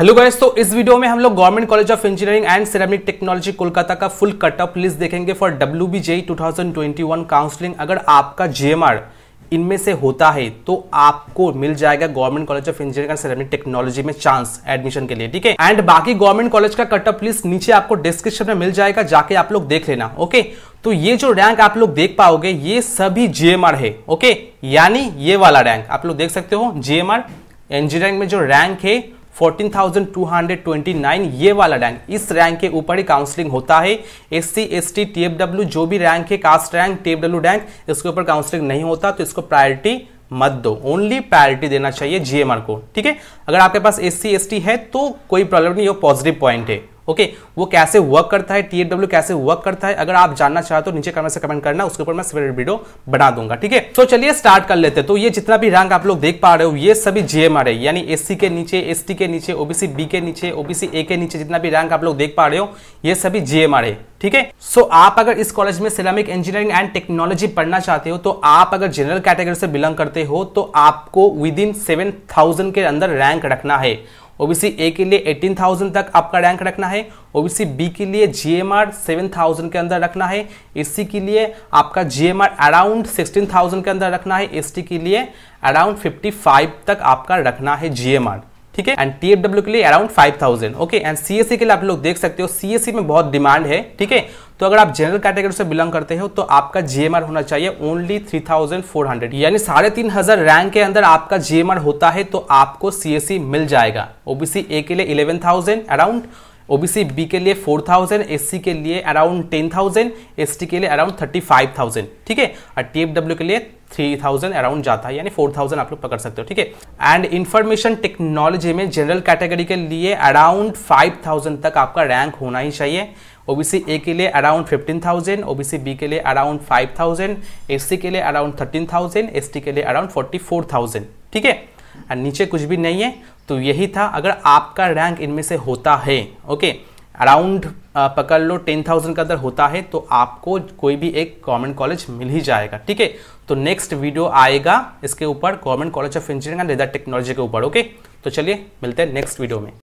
hello guys तो इस video में हम लोग government college of engineering and ceramic technology Kolkata का फुल कट ऑफ लिस्ट देखेंगे for W B JE two counselling अगर आपका जेएमआर इनमें से होता है तो आपको मिल जाएगा government college of engineering and ceramic technology में चांस एडमिशन के लिए ठीक है एंड बाकी गवर्नमेंट कॉलेज का कट ऑफ लिस्ट नीचे आपको डिस्क्रिप्शन में मिल जाएगा जाके आप लोग देख लेना ओके तो ये जो रैंक आप लोग देख पाओगे ये सभी जेएमआर है ओके यानी ये वाला रैंक आप लोग देख सकते हो जेएमआर इंजीनियरिंग में जो रैंक है 14,229 ये वाला रैंक इस रैंक के ऊपर ही काउंसलिंग होता है S C S T T F W जो भी रैंक है caste rank T F W rank इसके ऊपर काउंसलिंग नहीं होता तो इसको प्रायोरिटी मत दो ओनली प्रायोरिटी देना चाहिए जीएमआर को ठीक है अगर आपके पास एस सी एस टी है तो कोई प्रॉब्लम नहीं वो पॉजिटिव पॉइंट है ओके वो कैसे वर्क करता है टीएडब्ल्यू कैसे वर्क करता है अगर आप जानना चाहते हो तो नीचे कमेंट से कमेंट करना उसके ऊपर मैं सेपरेट वीडियो बना दूंगा ठीक है तो चलिए स्टार्ट कर लेते हैं तो ये जितना भी रैंक आप लोग देख पा रहे हो ये सभी जीएमआर है यानी एससी के नीचे एस के नीचे ओबीसी बी के नीचे ओबीसी ए के नीचे जितना भी रैंक आप लोग देख पा रहे हो ये सभी जीएमआर है ठीक है सो आप अगर इस कॉलेज में सिरामिक इंजीनियरिंग एंड टेक्नोलॉजी पढ़ना चाहते हो तो आप अगर जनरल कैटेगरी से बिलोंग करते हो तो आपको विद इन सेवन थाउजेंड के अंदर रैंक रखना है ओबीसी ए के लिए 18,000 तक आपका रैंक रखना है ओबीसी बी के लिए जीएमआर 7,000 के अंदर रखना है एससी के लिए आपका जीएमआर अराउंड 16,000 के अंदर रखना है एसटी के लिए अराउंड 55 तक आपका रखना है जीएमआर ठीक है एंड टीएफडब्ल्यू के लिए अराउंड 5000 ओके एंड सीएससी के लिए आप लोग देख सकते हो सीएससी e में बहुत डिमांड है ठीक है तो अगर आप जनरल कैटेगरी से बिलोंग करते हो तो आपका जीएमआर होना चाहिए ओनली 3400 यानी साढ़े तीन हजार रैंक के अंदर आपका जीएमआर होता है तो आपको सीएससी e मिल जाएगा ओबीसी ए के लिए थाउजेंड अराउंड ओबीसी बी के लिए फोर थाउजेंड सी के लिए अराउंड टेन थाउजेंड टी के लिए अराउंड थर्टी फाइव थाउजेंड ठीक है और टीएफडब्ल्यू के लिए थ्री थाउजेंड अराउंड जाता है यानी फोर थाउजेंड आप लोग पकड़ सकते हो ठीक है एंड इन्फॉर्मेशन टेक्नोलॉजी में जनरल कैटेगरी के लिए अराउंड फाइव थाउजेंड तक आपका रैंक होना ही चाहिए ओबीसी ए के लिए around fifteen thousand OBC B के लिए अराउंड फाइव थाउजेंड सी के लिए अराउंड थर्टीन थाउजेंड टी के लिए अराउंड फोर्टी फोर थाउजेंड ठीक है और नीचे कुछ भी नहीं है तो यही था अगर आपका रैंक इनमें से होता है ओके अराउंड पकड़ लो टेन थाउजेंड का अंदर होता है तो आपको कोई भी एक गवर्नमेंट कॉलेज मिल ही जाएगा ठीक है तो नेक्स्ट वीडियो आएगा इसके ऊपर government college of engineering and leather technology के ऊपर ओके तो चलिए मिलते हैं नेक्स्ट वीडियो में